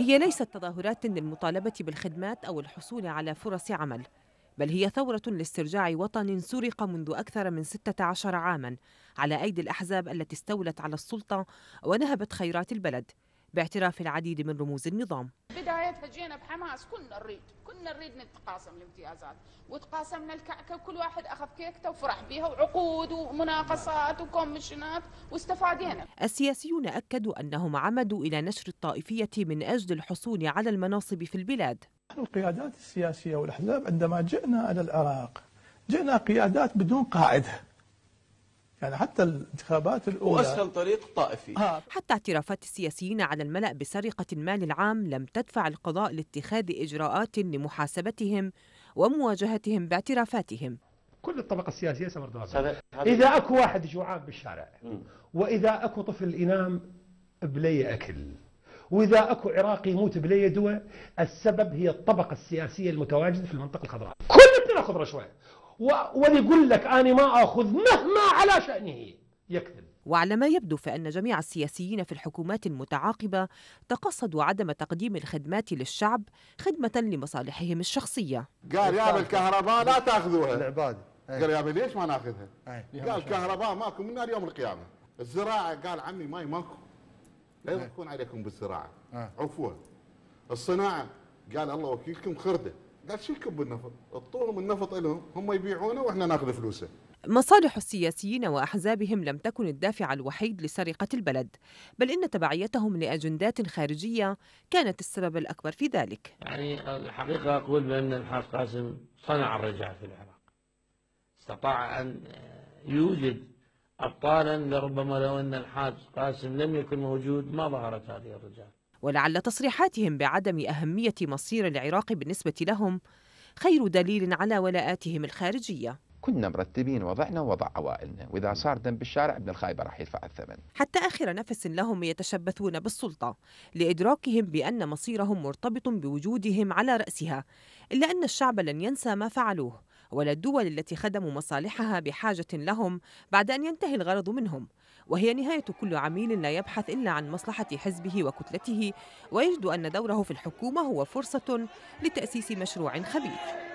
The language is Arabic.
هي ليست تظاهرات للمطالبة بالخدمات أو الحصول على فرص عمل بل هي ثورة لاسترجاع وطن سرق منذ أكثر من 16 عاما على أيدي الأحزاب التي استولت على السلطة ونهبت خيرات البلد باعتراف العديد من رموز النظام الولايات هجينا بحماس كنا نريد كنا نريد نتقاسم الامتيازات وتقاسمنا الكعكه وكل واحد اخذ كيكته وفرح بها وعقود ومناقصات وكوميشنات واستفادينا السياسيون اكدوا انهم عمدوا الى نشر الطائفيه من اجل الحصول على المناصب في البلاد القيادات السياسيه والاحزاب عندما جئنا الى العراق جئنا قيادات بدون قاعده يعني حتى الانتخابات الأولى وأسهل طريق طائفي آه. حتى اعترافات السياسيين على الملأ بسرقة المال العام لم تدفع القضاء لاتخاذ إجراءات لمحاسبتهم ومواجهتهم باعترافاتهم كل الطبقة السياسية سمر إذا أكو واحد جوعان بالشارع وإذا أكو طفل ينام بلي أكل وإذا أكو عراقي يموت بلي دواء السبب هي الطبقة السياسية المتواجدة في المنطقة الخضراء كل خضراء رشوة وليقول لك أنا ما أخذ مهما على شأنه يكذب وعلى ما يبدو فإن جميع السياسيين في الحكومات المتعاقبة تقصدوا عدم تقديم الخدمات للشعب خدمة لمصالحهم الشخصية قال يا الكهرباء لا تأخذوها العبادة قال يا ليش ما ناخذها قال الكهرباء ماكو من نار يوم القيامة الزراعة قال عمي ماي ماكو لا يضحكون عليكم بالزراعة عفوا الصناعة قال الله وكيلكم خرده قال شو يكبوا النفط؟ اعطوهم النفط لهم هم يبيعونه واحنا ناخذ فلوسه مصالح السياسيين واحزابهم لم تكن الدافع الوحيد لسرقه البلد بل ان تبعيتهم لاجندات خارجيه كانت السبب الاكبر في ذلك يعني الحقيقه اقول بان الحاج قاسم صنع الرجعه في العراق استطاع ان يوجد ابطالا لربما لو ان الحاج قاسم لم يكن موجود ما ظهرت هذه الرجعه ولعل تصريحاتهم بعدم أهمية مصير العراق بالنسبة لهم خير دليل على ولاءاتهم الخارجية كنا مرتبين وضعنا ووضع عوائلنا وإذا صار دم بالشارع ابن الخايبة راح يدفع الثمن حتى آخر نفس لهم يتشبثون بالسلطة لإدراكهم بأن مصيرهم مرتبط بوجودهم على رأسها إلا أن الشعب لن ينسى ما فعلوه ولا الدول التي خدموا مصالحها بحاجة لهم بعد أن ينتهي الغرض منهم وهي نهاية كل عميل لا يبحث إلا عن مصلحة حزبه وكتلته ويجد أن دوره في الحكومة هو فرصة لتأسيس مشروع خبيث